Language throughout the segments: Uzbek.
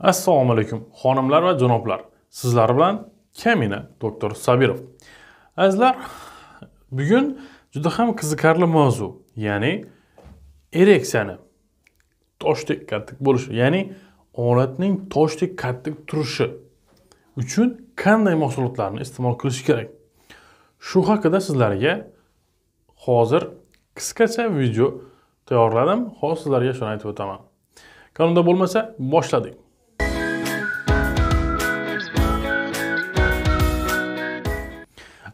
assalomu alaykum xonimlar va janoblar sizlar bilan kamina doktor sabirov azizlar bugun juda ham qiziqarli mavzu ya'ni ereksiyani toshdek qattiq bo'lishi ya'ni olatning toshdek qattiq turishi uchun qanday mahsulotlarni iste'mol qilish kerak shu haqida sizlarga hozir qisqacha video tayyorladim hozir sizlarga shuni aytib o'taman kanalda bo'lmasa boshladik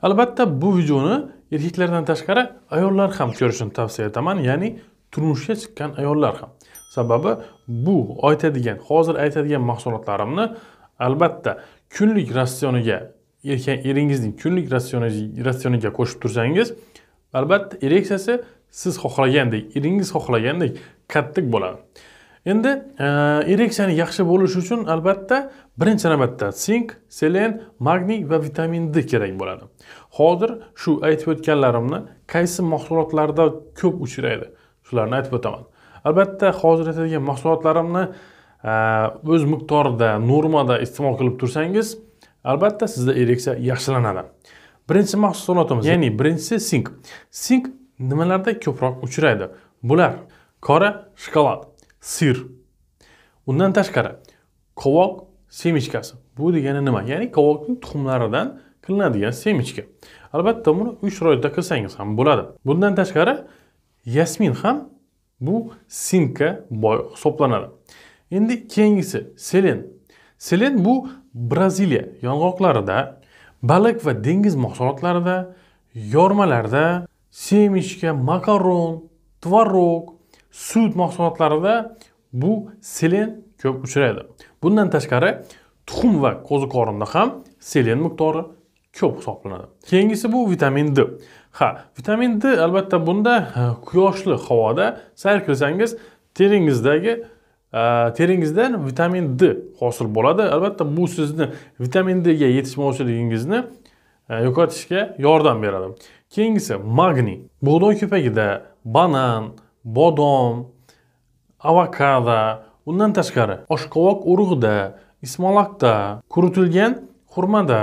albatta bu videoni erkaklardan tashqari ayollar ham ko'rishini tavsiya etaman ya'ni turmushga chiqqan ayollar ham sababi bu aytadigan hozir aytadigan mahsulotlarimni albatta kunlik ratsioniga eringizning kunlik ratsioniga qo'shib tursangiz albatta ereksiyasi siz xohlagandek eringiz xohlagandek qattiq bo'ladi endi e, ereksiyani yaxshi bo'lishi uchun albatta birinchi navbatda sink selen magniy va vitamin d kerak bo'ladi hozir shu aytib o'tganlarimni qaysi mahsulotlarda ko'p uchraydi shularni aytib o'taman albatta hozir aytadigan mahsulotlarimni e, o'z miqdorida normada iste'mol qilib tursangiz albatta sizda ereksiya yaxshilanadi birinchi mahsulotimiz ya'ni birinchisi sink sink nimalarda ko'proq uchraydi bular qora shokolad sir undan tashqari qovoq semichkasi bu degani nima ya'ni qovoqning tuxumlaridan qilinadigan semichka albatta buni uy sharoitida qilsangiz ham bo'ladi bundan tashqari yasmin ham bu sinkka boy hisoblanadi endi keyingisi selen selen bu braziliya yong'oqlarida baliq va dengiz mahsulotlarida yormalarda semichka makaron tvorog sut mahsulotlarida bu selen ko'p uchraydi bundan tashqari tuxum va qo'ziqorinda ham selen miqdori ko'p hisoblanadi keyingisi bu vitamin d ha vitamin d albatta bunda quyoshli havoda sayr qilsangiz teringizdagi teringizdan vitamin d hosil bo'ladi albatta bu sizni vitamin dga yetishmovchiligingizni yo'qotishga yordam beradi keyingisi magniy bug'doy ko'pagida banan bodom avokado undan tashqari oshqovoq urug'ida ismaloqda quritilgan xurmada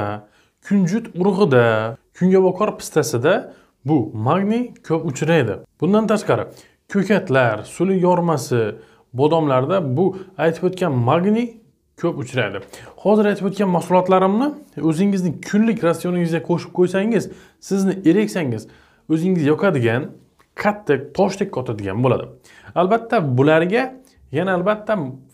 kunjut urug'ida kungaboqar pistasida bu magniy ko'p uchraydi bundan tashqari ko'katlar suli yormasi bodomlarda bu aytib o'tgan magniy ko'p uchraydi hozir aytib o'tgan mahsulotlarimni o'zingizning kunlik ratsioningizga qo'shib qo'ysangiz sizni ereksangiz o'zingizga yoqadigan katta toshdek qotadigan bo'ladi albatta bularga yana albatta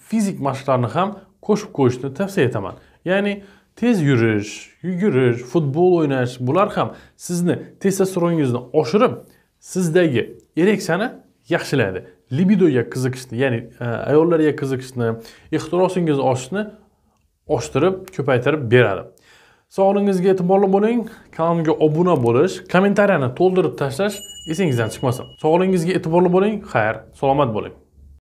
fizik mashqlarni ham qo'shib qo'yishni tavsiya etaman ya'ni tez yurish yugurish futbol o'ynash bular ham sizni testosteroningizni oshirib sizdagi ereksiyani yaxshilaydi libidoga qiziqishni ya'ni e, ayollarga qiziqishni ehtirosingizni oshishni oshtirib ko'paytirib beradi sog'lig'ingizga e'tiborli bo'ling kanalga obuna bo'lish kommentariyani to'ldirib tashlash esingizdan chiqmasin sog'lig'ingizga e'tiborli bo'ling xayr salomat bo'ling